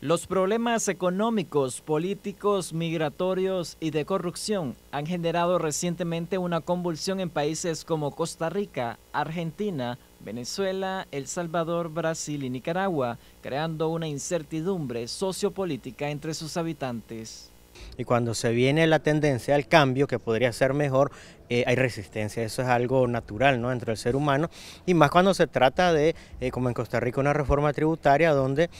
Los problemas económicos, políticos, migratorios y de corrupción han generado recientemente una convulsión en países como Costa Rica, Argentina, Venezuela, El Salvador, Brasil y Nicaragua, creando una incertidumbre sociopolítica entre sus habitantes. Y cuando se viene la tendencia al cambio, que podría ser mejor, eh, hay resistencia. Eso es algo natural ¿no? entre el ser humano. Y más cuando se trata de, eh, como en Costa Rica, una reforma tributaria donde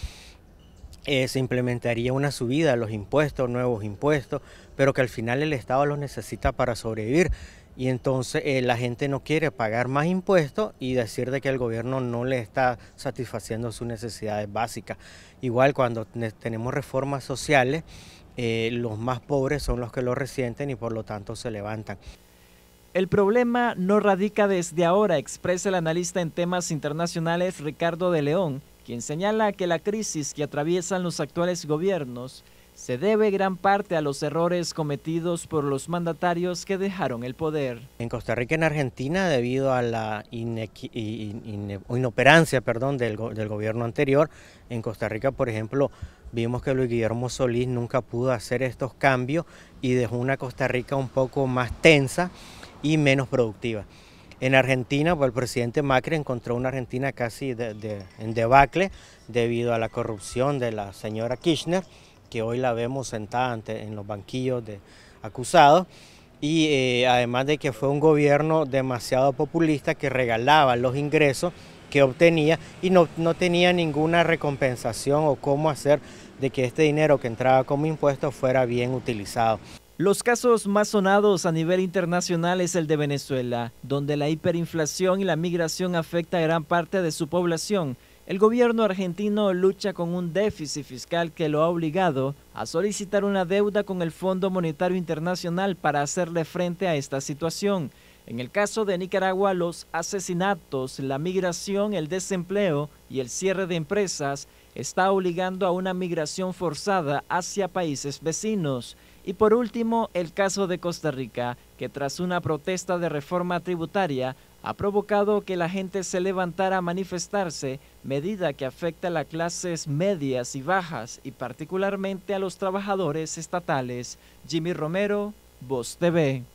eh, se implementaría una subida a los impuestos, nuevos impuestos, pero que al final el Estado los necesita para sobrevivir. Y entonces eh, la gente no quiere pagar más impuestos y decir de que el gobierno no le está satisfaciendo sus necesidades básicas. Igual cuando tenemos reformas sociales, eh, los más pobres son los que lo resienten y por lo tanto se levantan. El problema no radica desde ahora, expresa el analista en temas internacionales Ricardo de León, quien señala que la crisis que atraviesan los actuales gobiernos se debe gran parte a los errores cometidos por los mandatarios que dejaron el poder. En Costa Rica y en Argentina, debido a la inoperancia perdón, del, gobierno anterior, en Costa Rica, por ejemplo, vimos que Luis Guillermo Solís nunca pudo hacer estos cambios y dejó una Costa Rica un poco más tensa y menos productiva. En Argentina, pues, el presidente Macri encontró una Argentina casi en debacle debido a la corrupción de la señora Kirchner, que hoy la vemos sentada ante, en los banquillos de acusados. Y eh, además de que fue un gobierno demasiado populista que regalaba los ingresos que obtenía y no, no tenía ninguna recompensación o cómo hacer de que este dinero que entraba como impuesto fuera bien utilizado. Los casos más sonados a nivel internacional es el de Venezuela, donde la hiperinflación y la migración afecta a gran parte de su población. El gobierno argentino lucha con un déficit fiscal que lo ha obligado a solicitar una deuda con el Fondo Monetario Internacional para hacerle frente a esta situación. En el caso de Nicaragua, los asesinatos, la migración, el desempleo y el cierre de empresas está obligando a una migración forzada hacia países vecinos. Y por último, el caso de Costa Rica, que tras una protesta de reforma tributaria ha provocado que la gente se levantara a manifestarse, medida que afecta a las clases medias y bajas y particularmente a los trabajadores estatales. Jimmy Romero, Voz TV.